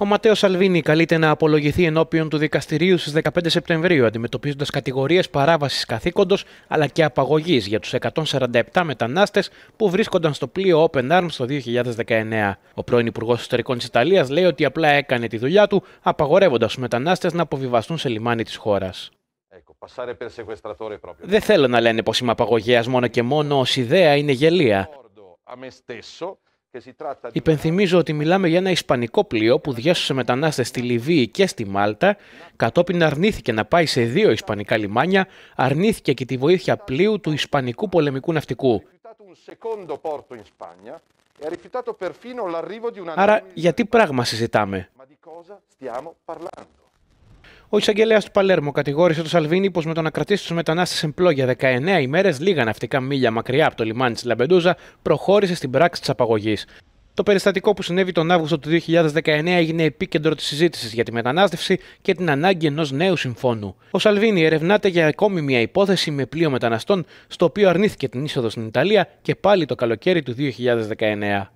Ο Ματέος Σαλβίνη καλείται να απολογηθεί ενώπιον του δικαστηρίου στις 15 Σεπτεμβρίου, αντιμετωπίζοντας κατηγορίες παράβασης καθήκοντος αλλά και απαγωγής για τους 147 μετανάστες που βρίσκονταν στο πλοίο Open Arms το 2019. Ο πρώην Υπουργός Εσωτερικών της Ιταλίας λέει ότι απλά έκανε τη δουλειά του, απαγορεύοντας τους μετανάστες να αποβιβαστούν σε λιμάνι της χώρας. Δεν θέλω να λένε πως είμαι απαγωγέας μόνο και μόνο ως ιδέα είναι γελία. Ε. Υπενθυμίζω ότι μιλάμε για ένα ισπανικό πλοίο που διέσωσε μετανάστες στη Λιβύη και στη Μάλτα, κατόπιν αρνήθηκε να πάει σε δύο ισπανικά λιμάνια, αρνήθηκε και τη βοήθεια πλοίου του ισπανικού πολεμικού ναυτικού. E Άρα, γιατί πράγμα συζητάμε. Ο εισαγγελέας του Παλέρμο κατηγόρησε τον Σαλβίνη πως με το να κρατήσει τους μετανάστες πλό για 19 ημέρες, λίγα ναυτικά μίλια μακριά από το λιμάνι της Λαμπεντούζα, προχώρησε στην πράξη της απαγωγής. Το περιστατικό που συνέβη τον Αύγουστο του 2019 έγινε επίκεντρο της συζήτησης για τη μετανάστευση και την ανάγκη ενός νέου συμφώνου. Ο Σαλβίνη ερευνάται για ακόμη μια υπόθεση με πλοίο μεταναστών, στο οποίο αρνήθηκε την είσοδο στην Ιταλία και πάλι το καλοκαίρι του 2019.